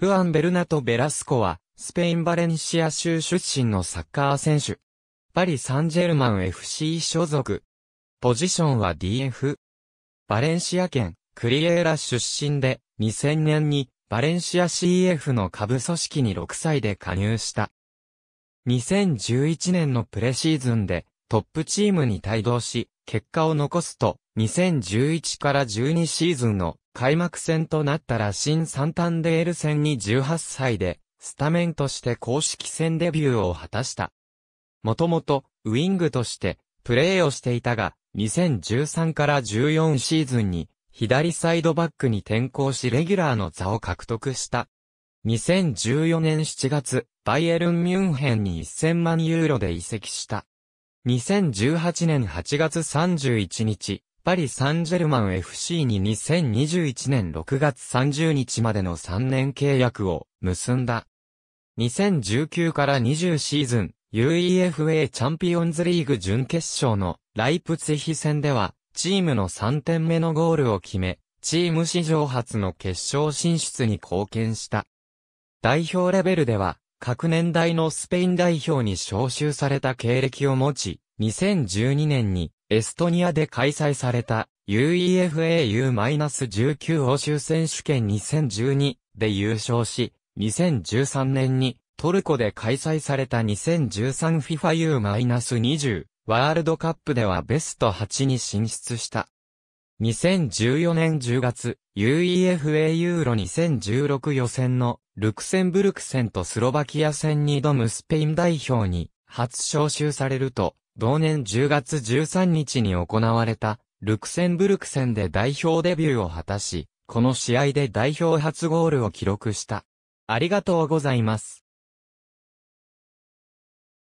フアン・ベルナト・ベラスコは、スペイン・バレンシア州出身のサッカー選手。パリ・サンジェルマン FC 所属。ポジションは DF。バレンシア県、クリエーラ出身で、2000年に、バレンシア CF の下部組織に6歳で加入した。2011年のプレシーズンで、トップチームに帯同し、結果を残すと、2011から12シーズンの開幕戦となったら新サンタンデール戦に18歳で、スタメンとして公式戦デビューを果たした。もともと、ウィングとして、プレーをしていたが、2013から14シーズンに、左サイドバックに転向しレギュラーの座を獲得した。2014年7月、バイエルン・ミュンヘンに1000万ユーロで移籍した。2018年8月31日、パリ・サンジェルマン FC に2021年6月30日までの3年契約を結んだ。2019から20シーズン、UEFA チャンピオンズリーグ準決勝のライプツヒ戦では、チームの3点目のゴールを決め、チーム史上初の決勝進出に貢献した。代表レベルでは、各年代のスペイン代表に招集された経歴を持ち、2012年にエストニアで開催された UEFAU-19 欧州選手権2012で優勝し、2013年にトルコで開催された 2013FIFAU-20 ワールドカップではベスト8に進出した。2014年10月、UEFA ユーロ2016予選のルクセンブルク戦とスロバキア戦に挑むスペイン代表に初招集されると、同年10月13日に行われた、ルクセンブルク戦で代表デビューを果たし、この試合で代表初ゴールを記録した。ありがとうございます。